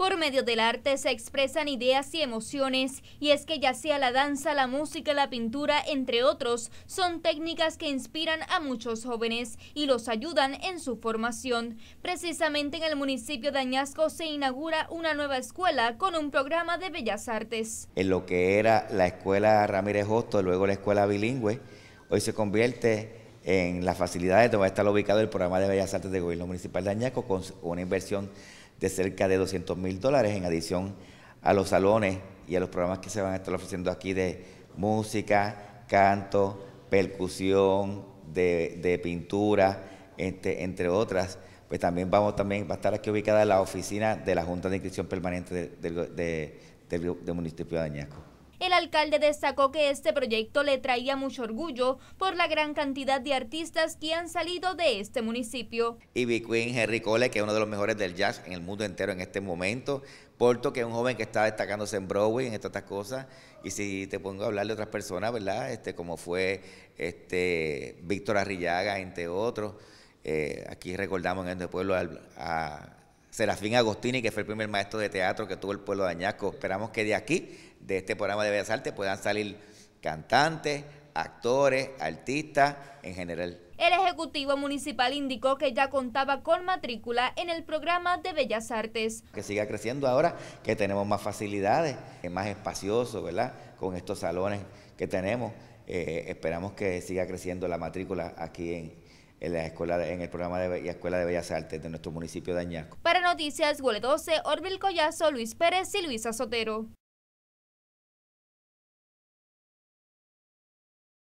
Por medio del arte se expresan ideas y emociones, y es que ya sea la danza, la música, la pintura, entre otros, son técnicas que inspiran a muchos jóvenes y los ayudan en su formación. Precisamente en el municipio de Añasco se inaugura una nueva escuela con un programa de bellas artes. En lo que era la escuela Ramírez Hosto, luego la escuela bilingüe, hoy se convierte en las facilidades donde va a estar ubicado el programa de Bellas Artes del Gobierno Municipal de Añasco con una inversión de cerca de 200 mil dólares en adición a los salones y a los programas que se van a estar ofreciendo aquí de música, canto, percusión, de, de pintura, entre, entre, otras. Pues también vamos también va a estar aquí ubicada la oficina de la Junta de Inscripción Permanente del municipio de Añasco. El alcalde destacó que este proyecto le traía mucho orgullo por la gran cantidad de artistas que han salido de este municipio. Y Queen, Henry Cole, que es uno de los mejores del jazz en el mundo entero en este momento. Porto, que es un joven que está destacándose en Broadway, en estas cosas. Y si te pongo a hablar de otras personas, ¿verdad? Este, como fue este, Víctor Arrillaga, entre otros. Eh, aquí recordamos en el pueblo a Serafín Agostini, que fue el primer maestro de teatro que tuvo el pueblo de Añasco. Esperamos que de aquí, de este programa de Bellas Artes, puedan salir cantantes, actores, artistas en general. El Ejecutivo Municipal indicó que ya contaba con matrícula en el programa de Bellas Artes. Que siga creciendo ahora, que tenemos más facilidades, es más espacioso, ¿verdad? Con estos salones que tenemos, eh, esperamos que siga creciendo la matrícula aquí en, en, la en el programa de Escuela de Bellas Artes de nuestro municipio de Añasco. Para Noticias Gole 12, Orville Collazo, Luis Pérez y Luisa Sotero.